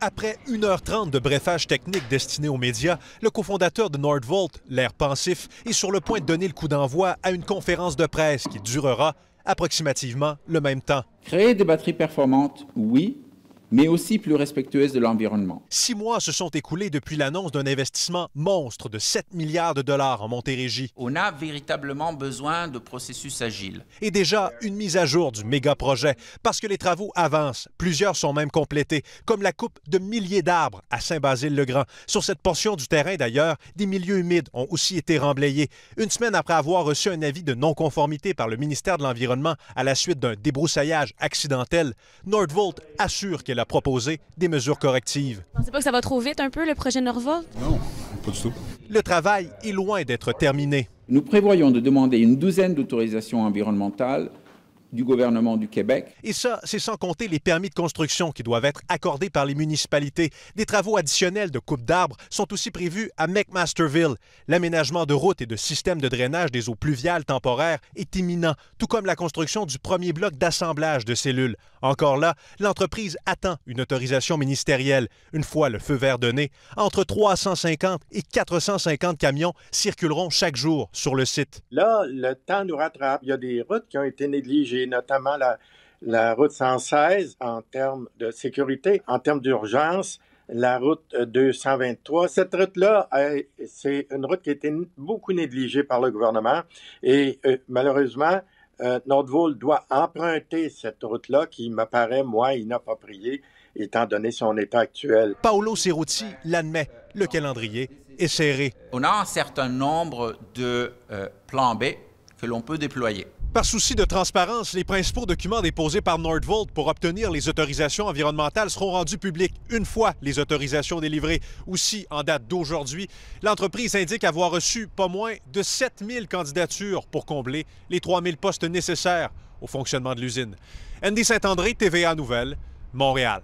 Après 1h30 de brefage technique destiné aux médias, le cofondateur de Nordvolt, l'air pensif, est sur le point de donner le coup d'envoi à une conférence de presse qui durera approximativement le même temps. Créer des batteries performantes, oui, mais aussi plus respectueuse de l'environnement. Six mois se sont écoulés depuis l'annonce d'un investissement monstre de 7 milliards de dollars en Montérégie. On a véritablement besoin de processus agiles. Et déjà, une mise à jour du méga projet, parce que les travaux avancent. Plusieurs sont même complétés, comme la coupe de milliers d'arbres à Saint-Basile-le-Grand. Sur cette portion du terrain, d'ailleurs, des milieux humides ont aussi été remblayés. Une semaine après avoir reçu un avis de non-conformité par le ministère de l'Environnement à la suite d'un débroussaillage accidentel, Nordvolt assure qu'elle a proposé des mesures correctives. ne pensez pas que ça va trop vite un peu, le projet Norva? Non, pas du tout. Le travail est loin d'être terminé. Nous prévoyons de demander une douzaine d'autorisations environnementales du gouvernement du Québec. Et ça, c'est sans compter les permis de construction qui doivent être accordés par les municipalités. Des travaux additionnels de coupe d'arbres sont aussi prévus à McMasterville. L'aménagement de routes et de systèmes de drainage des eaux pluviales temporaires est imminent, tout comme la construction du premier bloc d'assemblage de cellules. Encore là, l'entreprise attend une autorisation ministérielle. Une fois le feu vert donné, entre 350 et 450 camions circuleront chaque jour sur le site. Là, le temps nous rattrape. Il y a des routes qui ont été négligées notamment la, route 116 en termes de sécurité, en termes d'urgence, la route 223. Euh, cette route-là, euh, c'est une route qui a été beaucoup négligée par le gouvernement et euh, malheureusement, euh, doit emprunter cette route-là qui me paraît, moi, inappropriée étant donné son état actuel. Paolo Cerruti l'admet, le calendrier est serré. On a un certain nombre de plans B que l'on peut déployer. Par souci de transparence, les principaux documents déposés par Nordvolt pour obtenir les autorisations environnementales seront rendus publics une fois les autorisations délivrées. Aussi, en date d'aujourd'hui, l'entreprise indique avoir reçu pas moins de 7000 candidatures pour combler les 3000 postes nécessaires au fonctionnement de l'usine. Andy Saint-André, TVA Nouvelle, Montréal.